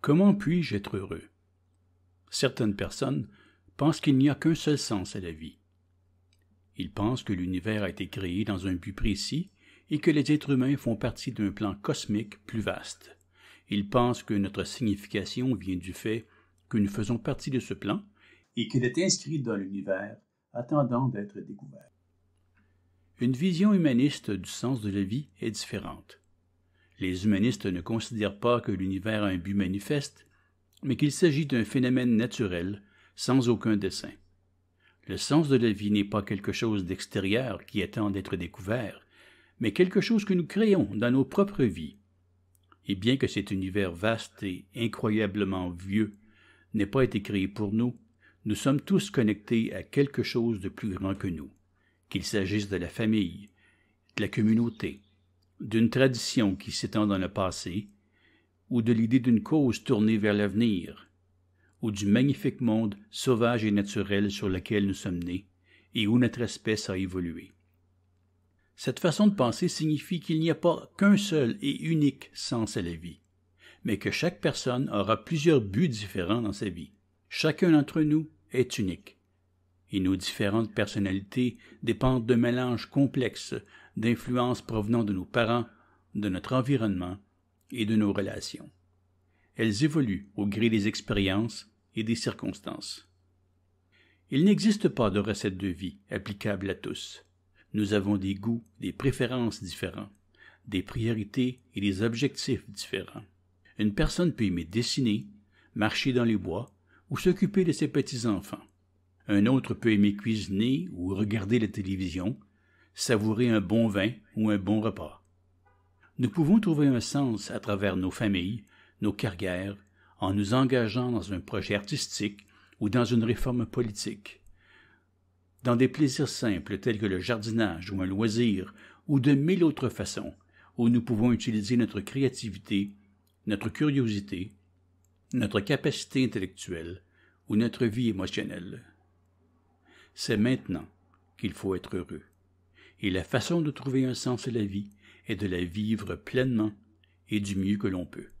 Comment puis-je être heureux Certaines personnes pensent qu'il n'y a qu'un seul sens à la vie. Ils pensent que l'univers a été créé dans un but précis et que les êtres humains font partie d'un plan cosmique plus vaste. Ils pensent que notre signification vient du fait que nous faisons partie de ce plan et qu'il est inscrit dans l'univers, attendant d'être découvert. Une vision humaniste du sens de la vie est différente. Les humanistes ne considèrent pas que l'univers a un but manifeste, mais qu'il s'agit d'un phénomène naturel, sans aucun dessein. Le sens de la vie n'est pas quelque chose d'extérieur qui attend d'être découvert, mais quelque chose que nous créons dans nos propres vies. Et bien que cet univers vaste et incroyablement vieux n'ait pas été créé pour nous, nous sommes tous connectés à quelque chose de plus grand que nous, qu'il s'agisse de la famille, de la communauté, d'une tradition qui s'étend dans le passé, ou de l'idée d'une cause tournée vers l'avenir, ou du magnifique monde sauvage et naturel sur lequel nous sommes nés et où notre espèce a évolué. Cette façon de penser signifie qu'il n'y a pas qu'un seul et unique sens à la vie, mais que chaque personne aura plusieurs buts différents dans sa vie. Chacun d'entre nous est unique, et nos différentes personnalités dépendent d'un mélange complexe d'influences provenant de nos parents, de notre environnement et de nos relations. Elles évoluent au gré des expériences et des circonstances. Il n'existe pas de recette de vie applicable à tous. Nous avons des goûts, des préférences différents, des priorités et des objectifs différents. Une personne peut aimer dessiner, marcher dans les bois ou s'occuper de ses petits-enfants. Un autre peut aimer cuisiner ou regarder la télévision savourer un bon vin ou un bon repas. Nous pouvons trouver un sens à travers nos familles, nos carrières, en nous engageant dans un projet artistique ou dans une réforme politique. Dans des plaisirs simples tels que le jardinage ou un loisir, ou de mille autres façons, où nous pouvons utiliser notre créativité, notre curiosité, notre capacité intellectuelle ou notre vie émotionnelle. C'est maintenant qu'il faut être heureux et la façon de trouver un sens à la vie est de la vivre pleinement et du mieux que l'on peut.